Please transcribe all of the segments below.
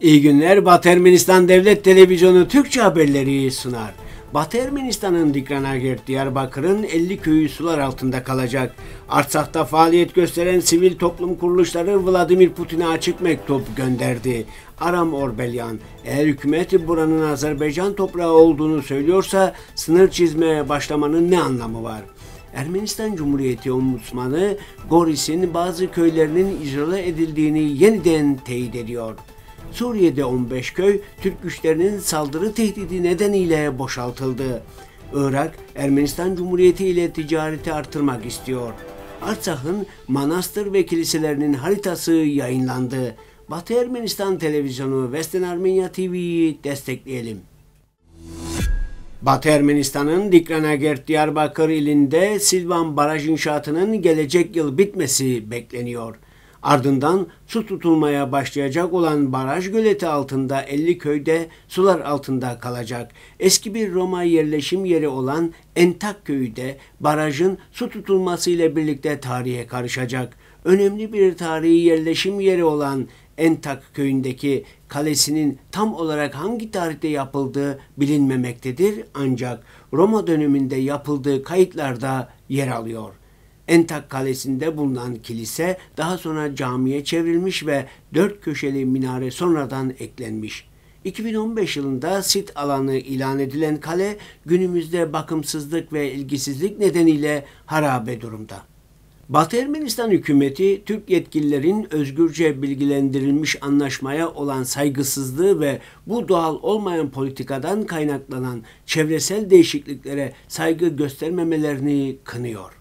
İyi günler Batı Ermenistan Devlet Televizyonu Türkçe haberleri sunar. Batı Ermenistan'ın Dikranagert Diyarbakır'ın 50 köyü sular altında kalacak. Artsak'ta faaliyet gösteren sivil toplum kuruluşları Vladimir Putin'e açık mektup gönderdi. Aram Orbelyan, eğer hükümet buranın Azerbaycan toprağı olduğunu söylüyorsa sınır çizmeye başlamanın ne anlamı var? Ermenistan Cumhuriyeti Ombudsmanı Goris'in bazı köylerinin icra edildiğini yeniden teyit ediyor. Suriye'de 15 köy Türk güçlerinin saldırı tehdidi nedeniyle boşaltıldı. Irak, Ermenistan Cumhuriyeti ile ticareti artırmak istiyor. Artsah'ın manastır ve kiliselerinin haritası yayınlandı. Batı Ermenistan Televizyonu Western Armenia TV'yi destekleyelim. Batı Ermenistan'ın Dikranagert Diyarbakır ilinde Silvan Baraj inşaatının gelecek yıl bitmesi bekleniyor. Ardından su tutulmaya başlayacak olan baraj göleti altında 50 köyde sular altında kalacak. Eski bir Roma yerleşim yeri olan Entak köyü de barajın su tutulması ile birlikte tarihe karışacak. Önemli bir tarihi yerleşim yeri olan Entak köyündeki kalesinin tam olarak hangi tarihte yapıldığı bilinmemektedir ancak Roma döneminde yapıldığı kayıtlarda yer alıyor. Entak Kalesi'nde bulunan kilise daha sonra camiye çevrilmiş ve dört köşeli minare sonradan eklenmiş. 2015 yılında sit alanı ilan edilen kale günümüzde bakımsızlık ve ilgisizlik nedeniyle harabe durumda. Batı Ermenistan hükümeti Türk yetkililerin özgürce bilgilendirilmiş anlaşmaya olan saygısızlığı ve bu doğal olmayan politikadan kaynaklanan çevresel değişikliklere saygı göstermemelerini kınıyor.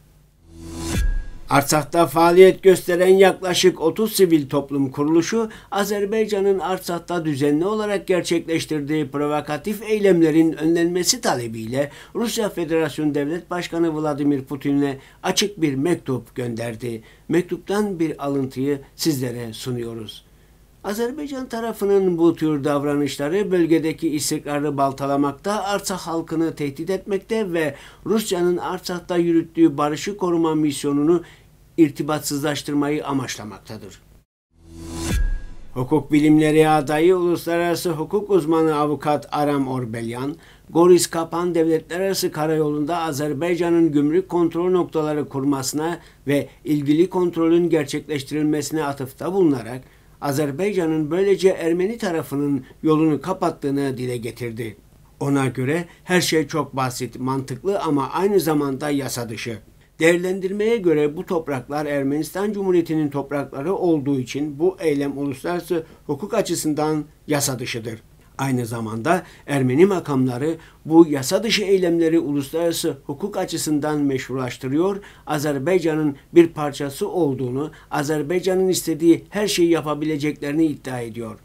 Artsak'ta faaliyet gösteren yaklaşık 30 sivil toplum kuruluşu Azerbaycan'ın Artsak'ta düzenli olarak gerçekleştirdiği provokatif eylemlerin önlenmesi talebiyle Rusya Federasyon Devlet Başkanı Vladimir Putin'e açık bir mektup gönderdi. Mektuptan bir alıntıyı sizlere sunuyoruz. Azerbaycan tarafının bu tür davranışları bölgedeki istikrarı baltalamakta, Artsakh halkını tehdit etmekte ve Rusya'nın Artsak'ta yürüttüğü barışı koruma misyonunu irtibatsızlaştırmayı amaçlamaktadır. Hukuk bilimleri adayı uluslararası hukuk uzmanı avukat Aram Orbelyan, Goris Kapan devletler arası karayolunda Azerbaycan'ın gümrük kontrol noktaları kurmasına ve ilgili kontrolün gerçekleştirilmesine atıfta bulunarak Azerbaycan'ın böylece Ermeni tarafının yolunu kapattığını dile getirdi. Ona göre her şey çok basit, mantıklı ama aynı zamanda yasa dışı. Değerlendirmeye göre bu topraklar Ermenistan Cumhuriyeti'nin toprakları olduğu için bu eylem uluslararası hukuk açısından yasa dışıdır. Aynı zamanda Ermeni makamları bu yasa dışı eylemleri uluslararası hukuk açısından meşrulaştırıyor, Azerbaycan'ın bir parçası olduğunu, Azerbaycan'ın istediği her şeyi yapabileceklerini iddia ediyor.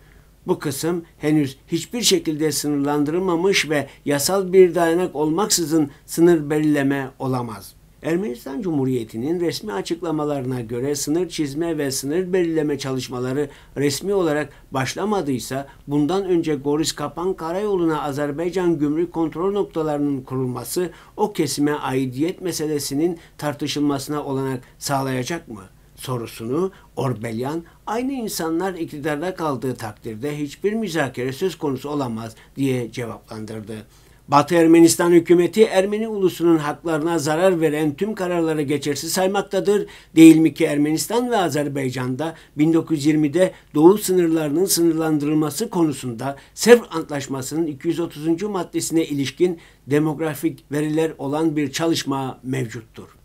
Bu kısım henüz hiçbir şekilde sınırlandırılmamış ve yasal bir dayanak olmaksızın sınır belirleme olamaz.'' Ermenistan Cumhuriyeti'nin resmi açıklamalarına göre sınır çizme ve sınır belirleme çalışmaları resmi olarak başlamadıysa bundan önce Goris Kapan Karayolu'na Azerbaycan gümrük kontrol noktalarının kurulması o kesime aidiyet meselesinin tartışılmasına olanak sağlayacak mı? sorusunu Orbelyan aynı insanlar iktidarda kaldığı takdirde hiçbir müzakere söz konusu olamaz diye cevaplandırdı. Batı Ermenistan hükümeti Ermeni ulusunun haklarına zarar veren tüm kararları geçersiz saymaktadır. Değil mi ki Ermenistan ve Azerbaycan'da 1920'de Doğu sınırlarının sınırlandırılması konusunda Sevr Antlaşması'nın 230. maddesine ilişkin demografik veriler olan bir çalışma mevcuttur.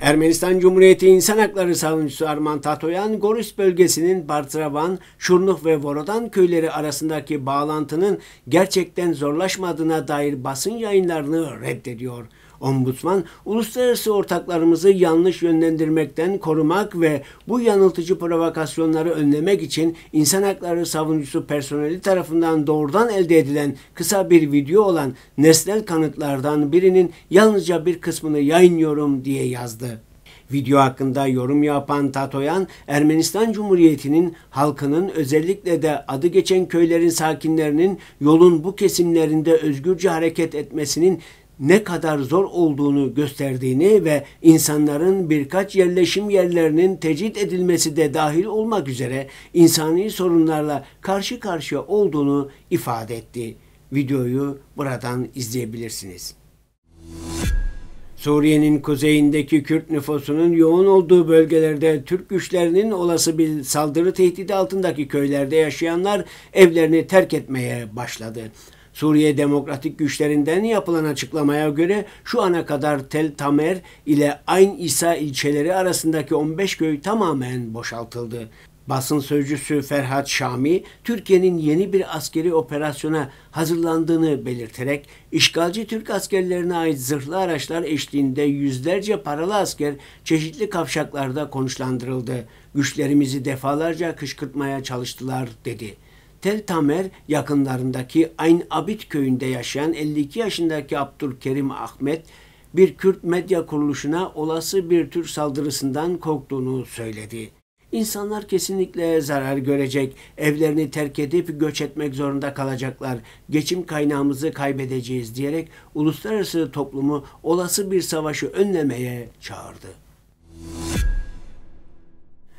Ermenistan Cumhuriyeti İnsan Hakları Savunucusu Arman Tatoyan, Goris bölgesinin Bartravan, Şurnuh ve Vorodan köyleri arasındaki bağlantının gerçekten zorlaşmadığına dair basın yayınlarını reddediyor. Ombudsman, uluslararası ortaklarımızı yanlış yönlendirmekten korumak ve bu yanıltıcı provokasyonları önlemek için insan hakları savunucusu personeli tarafından doğrudan elde edilen kısa bir video olan nesnel kanıtlardan birinin yalnızca bir kısmını yayınlıyorum diye yazdı. Video hakkında yorum yapan Tatoyan, Ermenistan Cumhuriyeti'nin halkının özellikle de adı geçen köylerin sakinlerinin yolun bu kesimlerinde özgürce hareket etmesinin ne kadar zor olduğunu gösterdiğini ve insanların birkaç yerleşim yerlerinin tecrit edilmesi de dahil olmak üzere insani sorunlarla karşı karşıya olduğunu ifade etti. Videoyu buradan izleyebilirsiniz. Suriye'nin kuzeyindeki Kürt nüfusunun yoğun olduğu bölgelerde Türk güçlerinin olası bir saldırı tehdidi altındaki köylerde yaşayanlar evlerini terk etmeye başladı. Suriye Demokratik Güçlerinden yapılan açıklamaya göre şu ana kadar Tel Tamer ile Ayn İsa ilçeleri arasındaki 15 köy tamamen boşaltıldı. Basın sözcüsü Ferhat Şami, Türkiye'nin yeni bir askeri operasyona hazırlandığını belirterek, işgalci Türk askerlerine ait zırhlı araçlar eşliğinde yüzlerce paralı asker çeşitli kavşaklarda konuşlandırıldı. Güçlerimizi defalarca kışkırtmaya çalıştılar, dedi. Tel Tamer yakınlarındaki Ayn Abid köyünde yaşayan 52 yaşındaki Abdülkerim Ahmet bir Kürt medya kuruluşuna olası bir tür saldırısından korktuğunu söyledi. İnsanlar kesinlikle zarar görecek, evlerini terk edip göç etmek zorunda kalacaklar, geçim kaynağımızı kaybedeceğiz diyerek uluslararası toplumu olası bir savaşı önlemeye çağırdı.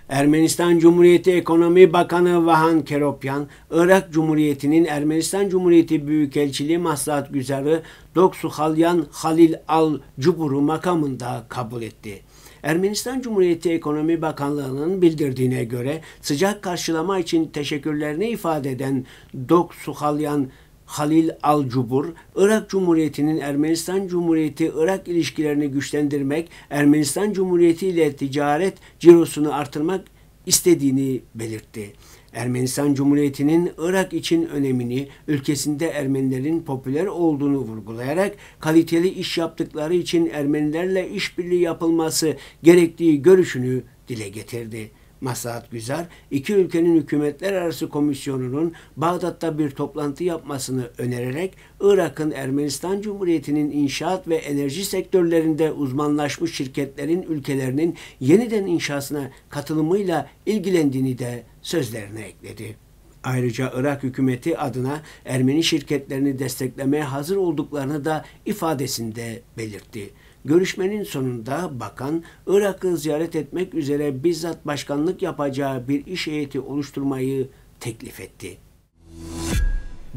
Ermenistan Cumhuriyeti Ekonomi Bakanı Vahan Keropyan, Irak Cumhuriyeti'nin Ermenistan Cumhuriyeti Büyükelçiliği Maslahat Güzarı Doksu Halyan Halil Al Cubur'u makamında kabul etti. Ermenistan Cumhuriyeti Ekonomi Bakanlığı'nın bildirdiğine göre sıcak karşılama için teşekkürlerini ifade eden Doksu Halyan Halil Alcubur, Irak Cumhuriyeti'nin Ermenistan Cumhuriyeti-Irak ilişkilerini güçlendirmek, Ermenistan Cumhuriyeti ile ticaret cirosunu artırmak istediğini belirtti. Ermenistan Cumhuriyeti'nin Irak için önemini, ülkesinde Ermenilerin popüler olduğunu vurgulayarak kaliteli iş yaptıkları için Ermenilerle işbirliği yapılması gerektiği görüşünü dile getirdi. Maslahat Güzel, iki ülkenin hükümetler arası komisyonunun Bağdat'ta bir toplantı yapmasını önererek Irak'ın Ermenistan Cumhuriyeti'nin inşaat ve enerji sektörlerinde uzmanlaşmış şirketlerin ülkelerinin yeniden inşasına katılımıyla ilgilendiğini de sözlerine ekledi. Ayrıca Irak hükümeti adına Ermeni şirketlerini desteklemeye hazır olduklarını da ifadesinde belirtti. Görüşmenin sonunda bakan Irak'ı ziyaret etmek üzere bizzat başkanlık yapacağı bir iş heyeti oluşturmayı teklif etti.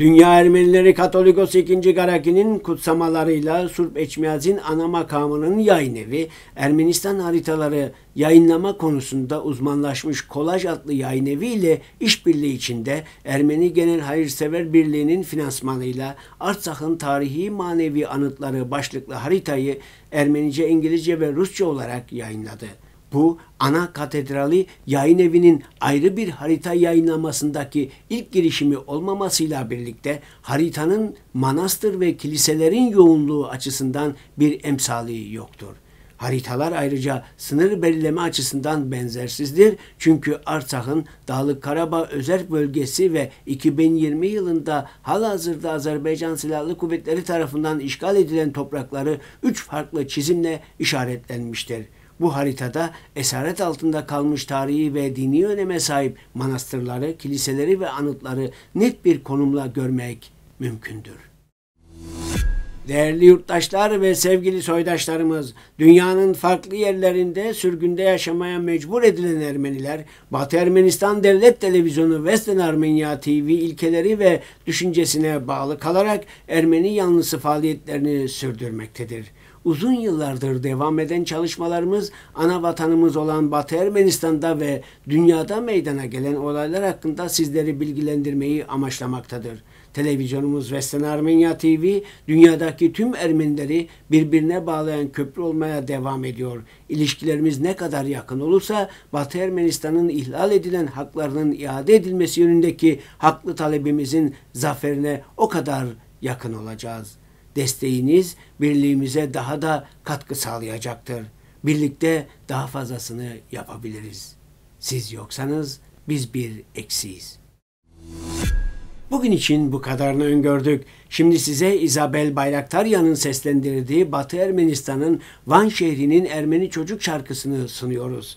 Dünya Ermenileri Katolikos II. Garaki'nin kutsamalarıyla Surp Eçmiyaz'in ana makamının yayın evi, Ermenistan haritaları yayınlama konusunda uzmanlaşmış Kolaj adlı yayın evi ile işbirliği içinde Ermeni Genel Hayırsever Birliği'nin finansmanıyla Artsak'ın tarihi manevi anıtları başlıklı haritayı Ermenice, İngilizce ve Rusça olarak yayınladı. Bu ana katedrali yayın evinin ayrı bir harita yayınlamasındaki ilk girişimi olmamasıyla birlikte haritanın manastır ve kiliselerin yoğunluğu açısından bir emsali yoktur. Haritalar ayrıca sınır belirleme açısından benzersizdir. Çünkü Artsakh'ın Dağlık Karabağ özel bölgesi ve 2020 yılında halihazırda Azerbaycan Silahlı Kuvvetleri tarafından işgal edilen toprakları üç farklı çizimle işaretlenmiştir. Bu haritada esaret altında kalmış tarihi ve dini öneme sahip manastırları, kiliseleri ve anıtları net bir konumla görmek mümkündür. Değerli yurttaşlar ve sevgili soydaşlarımız, dünyanın farklı yerlerinde sürgünde yaşamaya mecbur edilen Ermeniler, Batı Ermenistan Devlet Televizyonu Western Armenia TV ilkeleri ve düşüncesine bağlı kalarak Ermeni yanlısı faaliyetlerini sürdürmektedir uzun yıllardır devam eden çalışmalarımız ana vatanımız olan Batı Ermenistan'da ve dünyada meydana gelen olaylar hakkında sizleri bilgilendirmeyi amaçlamaktadır. Televizyonumuz Western Armenia TV dünyadaki tüm Ermenileri birbirine bağlayan köprü olmaya devam ediyor. İlişkilerimiz ne kadar yakın olursa Batı Ermenistan'ın ihlal edilen haklarının iade edilmesi yönündeki haklı talebimizin zaferine o kadar yakın olacağız desteğiniz birliğimize daha da katkı sağlayacaktır. Birlikte daha fazlasını yapabiliriz. Siz yoksanız biz bir eksiyiz. Bugün için bu kadarını öngördük. Şimdi size Isabel Bayraktaryan'ın seslendirdiği Batı Ermenistan'ın Van şehrinin Ermeni çocuk şarkısını sunuyoruz.